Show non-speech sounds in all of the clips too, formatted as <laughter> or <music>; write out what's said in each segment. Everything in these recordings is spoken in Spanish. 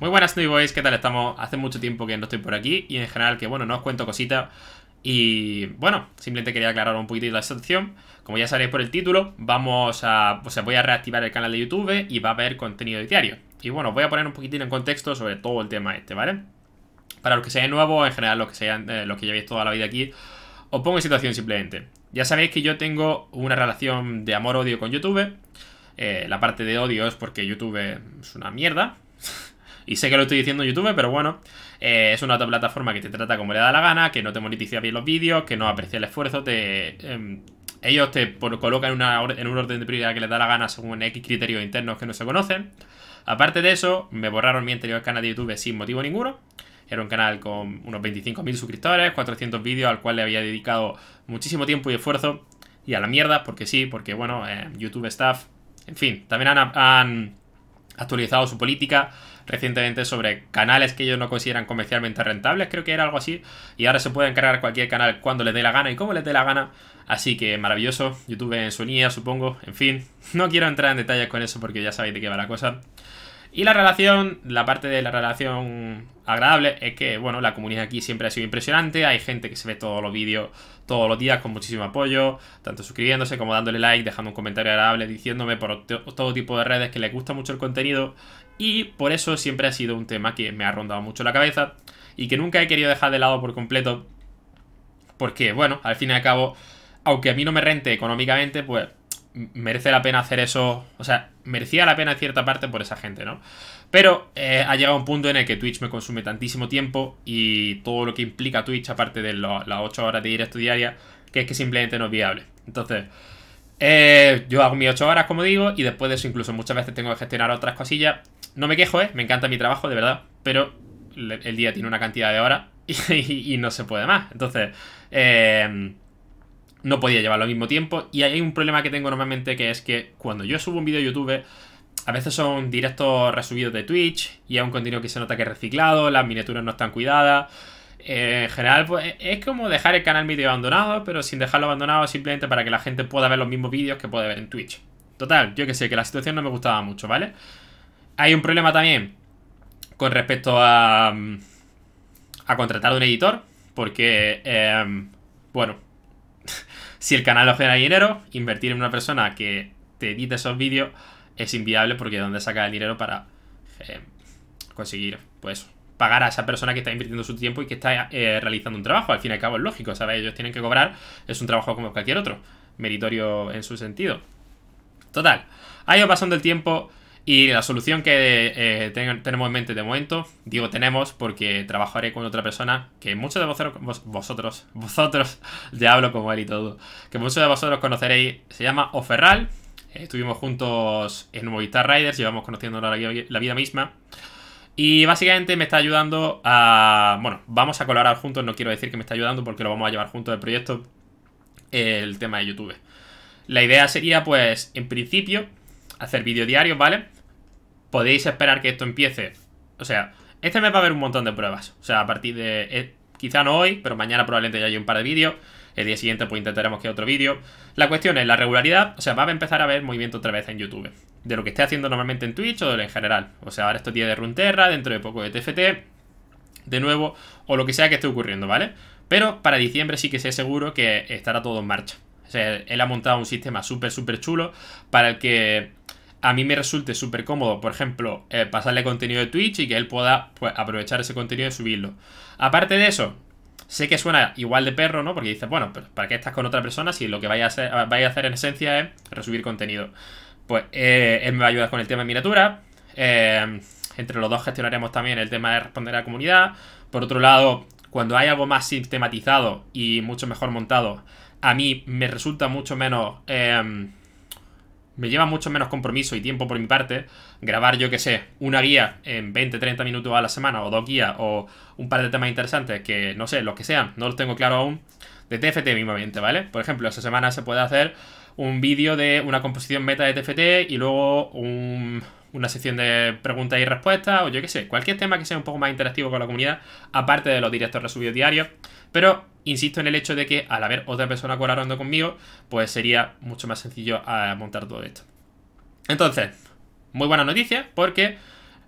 Muy buenas new Boys, ¿qué tal estamos? Hace mucho tiempo que no estoy por aquí y en general que, bueno, no os cuento cositas y, bueno, simplemente quería aclarar un poquitito la situación. Como ya sabéis por el título, vamos a, o sea, voy a reactivar el canal de YouTube y va a haber contenido diario. Y, bueno, voy a poner un poquitín en contexto sobre todo el tema este, ¿vale? Para los que seáis nuevos, en general los que, sean, eh, los que llevéis toda la vida aquí, os pongo en situación simplemente. Ya sabéis que yo tengo una relación de amor-odio con YouTube. Eh, la parte de odio es porque YouTube es una mierda, y sé que lo estoy diciendo en YouTube, pero bueno, eh, es una otra plataforma que te trata como le da la gana, que no te monetiza bien los vídeos, que no aprecia el esfuerzo, te... Em, ellos te colocan en un orden de prioridad que les da la gana según X criterios internos que no se conocen. Aparte de eso, me borraron mi anterior canal de YouTube sin motivo ninguno. Era un canal con unos 25.000 suscriptores, 400 vídeos al cual le había dedicado muchísimo tiempo y esfuerzo. Y a la mierda, porque sí, porque bueno, eh, YouTube Staff. En fin, también han actualizado su política recientemente sobre canales que ellos no consideran comercialmente rentables, creo que era algo así, y ahora se pueden cargar cualquier canal cuando les dé la gana y como les dé la gana, así que maravilloso, YouTube en su supongo, en fin, <laughs> no quiero entrar en detalles con eso porque ya sabéis de qué va la cosa. Y la relación, la parte de la relación agradable es que, bueno, la comunidad aquí siempre ha sido impresionante. Hay gente que se ve todos los vídeos todos los días con muchísimo apoyo, tanto suscribiéndose como dándole like, dejando un comentario agradable, diciéndome por todo tipo de redes que les gusta mucho el contenido. Y por eso siempre ha sido un tema que me ha rondado mucho la cabeza y que nunca he querido dejar de lado por completo. Porque, bueno, al fin y al cabo, aunque a mí no me rente económicamente, pues merece la pena hacer eso, o sea, merecía la pena en cierta parte por esa gente, ¿no? Pero eh, ha llegado un punto en el que Twitch me consume tantísimo tiempo y todo lo que implica Twitch, aparte de las 8 horas de directo diaria, que es que simplemente no es viable. Entonces, eh, yo hago mis 8 horas, como digo, y después de eso incluso muchas veces tengo que gestionar otras cosillas. No me quejo, ¿eh? Me encanta mi trabajo, de verdad, pero el día tiene una cantidad de horas <laughs> y, y no se puede más. Entonces, eh no podía llevarlo al mismo tiempo. Y hay un problema que tengo normalmente que es que cuando yo subo un vídeo a YouTube, a veces son directos resubidos de Twitch y hay un contenido que se nota que es reciclado, las miniaturas no están cuidadas. Eh, en general, pues e-, es como dejar el canal medio abandonado, pero sin dejarlo abandonado simplemente para que la gente pueda ver los mismos vídeos que puede ver en Twitch. Total, yo que sé, que la situación no me gustaba mucho, ¿vale? Hay un problema también con respecto a, mm, a contratar un editor, porque, em, bueno, si el canal no genera dinero, invertir en una persona que te edite esos vídeos es inviable porque dónde saca el dinero para eh, conseguir, pues, pagar a esa persona que está invirtiendo su tiempo y que está eh, realizando un trabajo. Al fin y al cabo es lógico, ¿sabes? Ellos tienen que cobrar, es un trabajo como cualquier otro, meritorio en su sentido. Total, ha ido pasando el tiempo, y la solución que eh, tenemos en mente de momento, digo tenemos porque trabajaré con otra persona que muchos de vosotros, vosotros, <laughs> vosotros, ya hablo como él y todo, que muchos de vosotros conoceréis, se llama Oferral, estuvimos juntos en Movistar Riders, llevamos conociendo la, vida misma. Y básicamente me está ayudando a... Bueno, vamos a colaborar juntos, no quiero decir que me está ayudando porque lo vamos a llevar juntos el proyecto, el tema de YouTube. La idea sería, pues, en principio, hacer vídeo diarios, ¿vale? podéis esperar que esto empiece. O sea, este mes va a haber un montón de pruebas. O sea, a partir de... Eh, quizá no hoy, pero mañana probablemente ya haya un par de vídeos. El día siguiente pues intentaremos que otro vídeo. La cuestión es la regularidad. O sea, va a empezar a haber movimiento otra vez en YouTube. De lo que esté haciendo normalmente en Twitch o en general. O sea, ahora esto tiene de Runterra, dentro de poco de TFT. De nuevo, o lo que sea que esté ocurriendo, ¿vale? Pero para diciembre sí que sé seguro que estará todo en marcha. O sea, él ha montado un sistema súper, súper chulo para el que a mí me resulte súper cómodo, por ejemplo, eh, pasarle contenido de Twitch y que él pueda pues, aprovechar ese contenido y subirlo. Aparte de eso, sé que suena igual de perro, ¿no? Porque dices, bueno, ¿para qué estás con otra persona si lo que vais a hacer, a hacer en esencia es resubir contenido? Pues eh, él me va a ayudar con el tema de miniatura. Eh, entre los dos gestionaremos también el tema de responder a la comunidad. Por otro lado, cuando hay algo más sistematizado y mucho mejor montado, a mí me resulta mucho menos me lleva mucho menos compromiso y tiempo por mi parte grabar, yo que sé, una guía en 20, 30 minutos a la semana, o dos guías, o un par de temas interesantes, que no sé, los que sean, no los tengo claro aún, de TFT mismamente, ¿vale? Por ejemplo, esa semana se puede hacer un vídeo de una composición meta de TFT y luego una sección de preguntas y respuestas, o yo qué sé, cualquier tema que sea un poco más interactivo con la comunidad, aparte de los directos resubidos diarios, pero Insisto en el hecho de que al haber otra persona colaborando conmigo, pues sería mucho más sencillo eh, montar todo esto. Entonces, muy buena noticia porque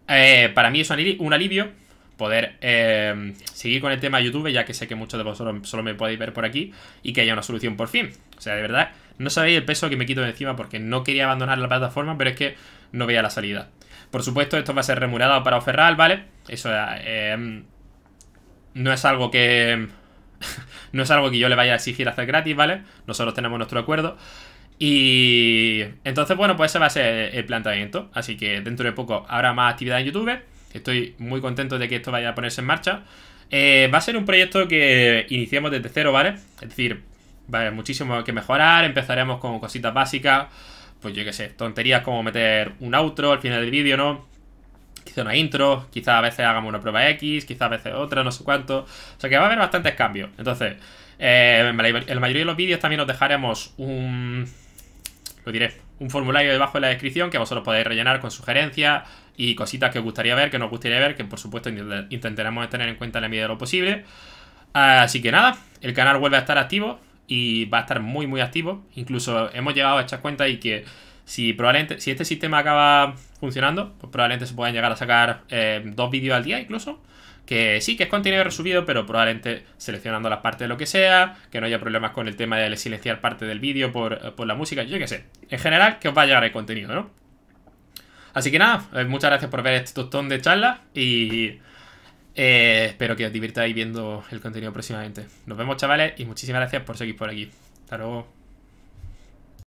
eh, para mí es un alivio poder eh, seguir con el tema de YouTube, ya que sé que muchos de vosotros solo me podéis ver por aquí y que haya una solución por fin. O sea, de verdad, no sabéis el peso que me quito de encima porque no quería abandonar la plataforma, pero es que no veía la salida. Por supuesto, esto va a ser remunerado para Oferral, ¿vale? Eso no es algo que... No es algo que yo le vaya a exigir hacer gratis, ¿vale? Nosotros tenemos nuestro acuerdo. Y entonces, bueno, pues ese va a ser el planteamiento. Así que dentro de poco habrá más actividad en YouTube. Estoy muy contento de que esto vaya a ponerse en marcha. Eh, va a ser un proyecto que iniciamos desde cero, ¿vale? Es decir, va a haber muchísimo que mejorar. Empezaremos con cositas básicas. Pues yo qué sé, tonterías como meter un outro al final del vídeo, ¿no? una intro, quizás a veces hagamos una prueba X, quizás a veces otra, no sé cuánto. O sea que va a haber bastantes cambios. Entonces, eh, en la mayoría de los vídeos también os dejaremos un... Lo diré, un formulario debajo en la descripción que vosotros podéis rellenar con sugerencias y cositas que os gustaría ver, que nos gustaría ver, que por supuesto intentaremos tener en cuenta en la medida de lo posible. Así que nada, el canal vuelve a estar activo y va a estar muy muy activo. Incluso hemos llegado a echar cuenta y que si, probablemente, si este sistema acaba funcionando, pues probablemente se puedan llegar a sacar eh, dos vídeos al día incluso. Que sí, que es contenido resubido, pero probablemente seleccionando las partes de lo que sea, que no haya problemas con el tema de silenciar parte del vídeo por, eh, la música, yo qué sé. En general, que os va a llegar el contenido, ¿no? Así que nada, eh, muchas gracias por ver este tostón de charlas y espero que os divirtáis viendo el contenido próximamente. Nos vemos chavales y muchísimas gracias por seguir por aquí. Hasta luego.